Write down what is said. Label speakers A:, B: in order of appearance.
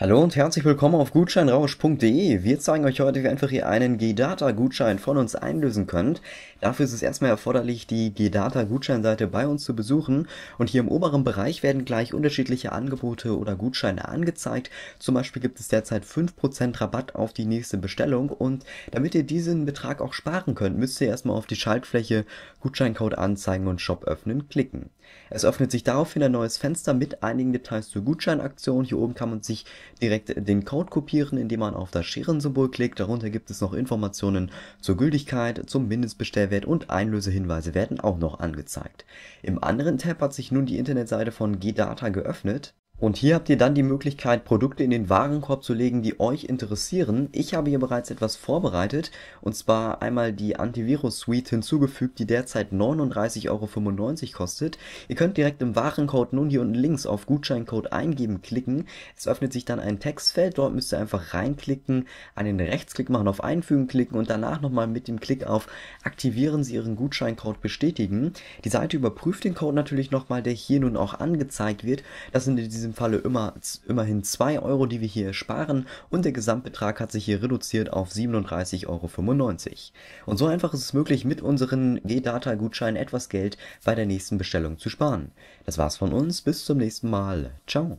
A: Hallo und herzlich willkommen auf gutscheinrausch.de. Wir zeigen euch heute, wie einfach ihr einen GData-Gutschein von uns einlösen könnt. Dafür ist es erstmal erforderlich, die GData-Gutscheinseite bei uns zu besuchen. Und hier im oberen Bereich werden gleich unterschiedliche Angebote oder Gutscheine angezeigt. Zum Beispiel gibt es derzeit 5% Rabatt auf die nächste Bestellung. Und damit ihr diesen Betrag auch sparen könnt, müsst ihr erstmal auf die Schaltfläche Gutscheincode anzeigen und Shop öffnen klicken. Es öffnet sich daraufhin ein neues Fenster mit einigen Details zur Gutscheinaktion. Hier oben kann man sich direkt den Code kopieren, indem man auf das Scheren-Symbol klickt. Darunter gibt es noch Informationen zur Gültigkeit, zum Mindestbestellwert und Einlösehinweise werden auch noch angezeigt. Im anderen Tab hat sich nun die Internetseite von GData geöffnet. Und hier habt ihr dann die Möglichkeit, Produkte in den Warenkorb zu legen, die euch interessieren. Ich habe hier bereits etwas vorbereitet, und zwar einmal die Antivirus-Suite hinzugefügt, die derzeit 39,95 Euro kostet. Ihr könnt direkt im Warencode nun hier unten links auf Gutscheincode eingeben klicken. Es öffnet sich dann ein Textfeld, dort müsst ihr einfach reinklicken, einen Rechtsklick machen, auf Einfügen klicken und danach nochmal mit dem Klick auf Aktivieren Sie Ihren Gutscheincode bestätigen. Die Seite überprüft den Code natürlich nochmal, der hier nun auch angezeigt wird. Das sind in diesem Falle immer, immerhin 2 Euro, die wir hier sparen und der Gesamtbetrag hat sich hier reduziert auf 37,95 Euro. Und so einfach ist es möglich, mit unseren G-Data-Gutscheinen etwas Geld bei der nächsten Bestellung zu sparen. Das war's von uns, bis zum nächsten Mal. Ciao.